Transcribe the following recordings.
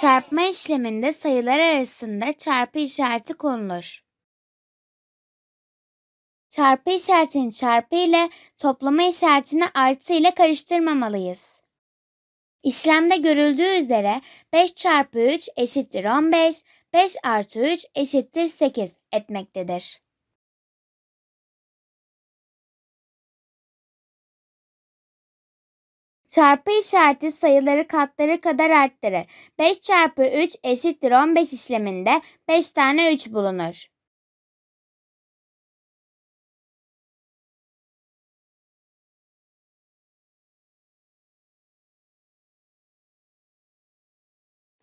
Çarpma işleminde sayılar arasında çarpı işareti konulur. Çarpı işaretini çarpı ile toplama işaretini artı ile karıştırmamalıyız. İşlemde görüldüğü üzere 5 çarpı 3 eşittir 15, 5 artı 3 eşittir 8 etmektedir. Çarpı işareti sayıları katları kadar arttırır. 5 çarpı 3 eşittir 15 işleminde 5 tane 3 bulunur.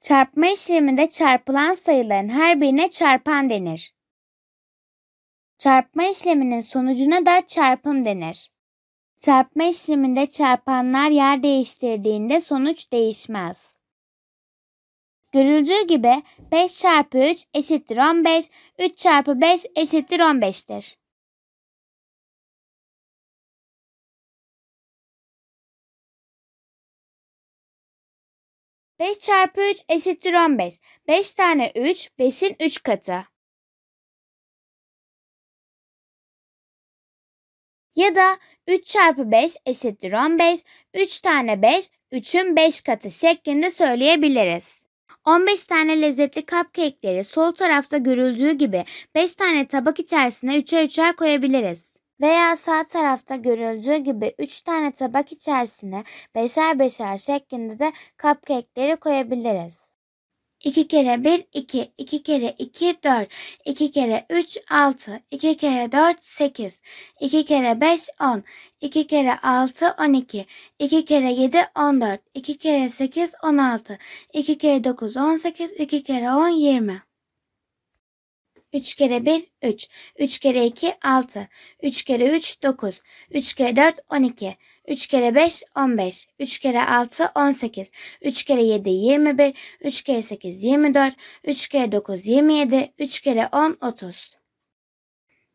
Çarpma işleminde çarpılan sayıların her birine çarpan denir. Çarpma işleminin sonucuna da çarpım denir. Çarpma işleminde çarpanlar yer değiştirdiğinde sonuç değişmez. Görüldüğü gibi 5 çarpı 3 eşittir 15, 3 çarpı 5 eşittir 15'tir. Beş çarpı üç eşittir on beş. Beş tane üç, beşin üç katı. Ya da 3 çarpı 5 eşittir 15, 3 tane 5, 3'ün 5 katı şeklinde söyleyebiliriz. 15 tane lezzetli cupcake'leri sol tarafta görüldüğü gibi 5 tane tabak içerisine 3'er 3'er koyabiliriz. Veya sağ tarafta görüldüğü gibi 3 tane tabak içerisine 5'er 5'er şeklinde de cupcake'leri koyabiliriz. 2 kere 1 2, 2 kere 2 4, 2 kere 3 6, 2 kere 4 8, 2 kere 5 10, 2 kere 6 12, 2 kere 7 14, 2 kere 8 16, 2 kere 9 18, 2 kere 10 20. 3 kere 1 3. 3 kere 2 6. 3 kere 3 9. 3 kere 4 12. 3 kere 5 15. 3 kere 6 18. 3 kere 7 21. 3 kere 8 24. 3 kere 9 27. 3 kere 10 30.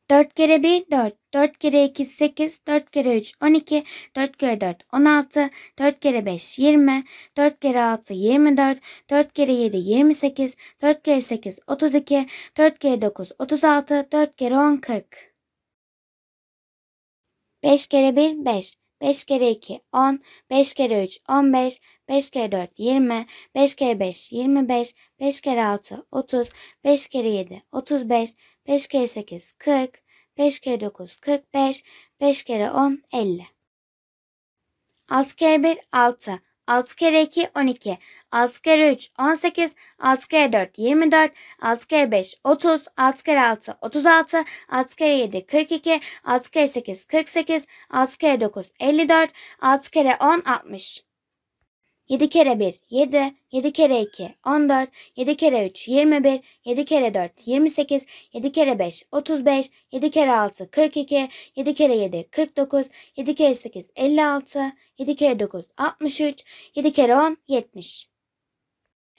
4 kere 1 4, 4 kere 2 8, 4 kere 3 12, 4 kere 4 16, 4 kere 5 20, 4 kere 6 24, 4 kere 7 28, 4 kere 8 32, 4 kere 9 36, 4 kere 10 40. 5 kere 1 5, 5 kere 2 10, 5 kere 3 15, 5 kere 4 20, 5 kere 5 25, 5 kere 6 30, 5 kere 7 35, 5 kere 8 40, 5 kere 9 45, 5 kere 10 50. 6 kere 1 6, 6 kere 2 12, 6 kere 3 18, 6 kere 4 24, 6 kere 5 30, 6 kere 6 36, 6 kere 7 42, 6 kere 8 48, 6 kere 9 54, 6 kere 10 60. 7 kere 1 7, 7 kere 2 14, 7 kere 3 21, 7 kere 4 28, 7 kere 5 35, 7 kere 6 42, 7 kere 7 49, 7 kere 8 56, 7 kere 9 63, 7 kere 10 70.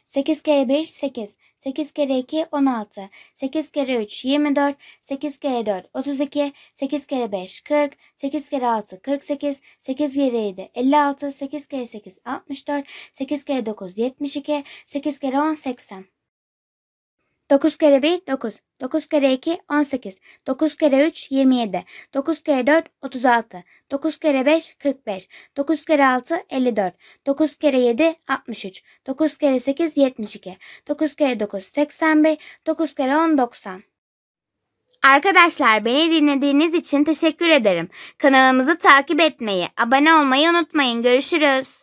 8 kere 1 8. 8 kere 2 16. 8 kere 3 24. 8 kere 4 32. 8 kere 5 40. 8 kere 6 48. 8 kere 7 56. 8 kere 8 64. 8 kere 9 72. 8 kere 10 80. 9 kere 1 9. 9 kere 2 18. 9 kere 3 27. 9 kere 4 36. 9 kere 5 45. 9 kere 6 54. 9 kere 7 63. 9 kere 8 72. 9 kere 9 81. 9 kere 10 90. Arkadaşlar beni dinlediğiniz için teşekkür ederim. Kanalımızı takip etmeyi, abone olmayı unutmayın. Görüşürüz.